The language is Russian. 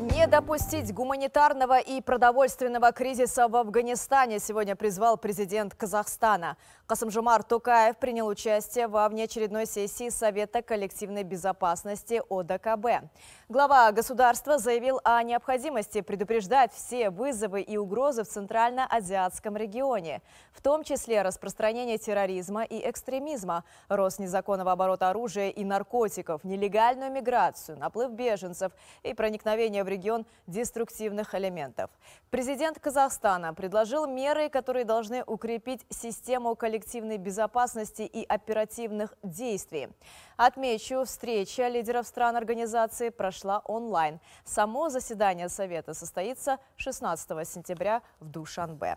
Не допустить гуманитарного и продовольственного кризиса в Афганистане сегодня призвал президент Казахстана. Касымжумар Тукаев принял участие во внеочередной сессии Совета коллективной безопасности ОДКБ. Глава государства заявил о необходимости предупреждать все вызовы и угрозы в Центрально-Азиатском регионе, в том числе распространение терроризма и экстремизма, рост незаконного оборота оружия и наркотиков, нелегальную миграцию, наплыв беженцев и проникновение в регион деструктивных элементов. Президент Казахстана предложил меры, которые должны укрепить систему коллективной безопасности и оперативных действий. Отмечу, встреча лидеров стран организации прошла онлайн. Само заседание Совета состоится 16 сентября в Душанбе.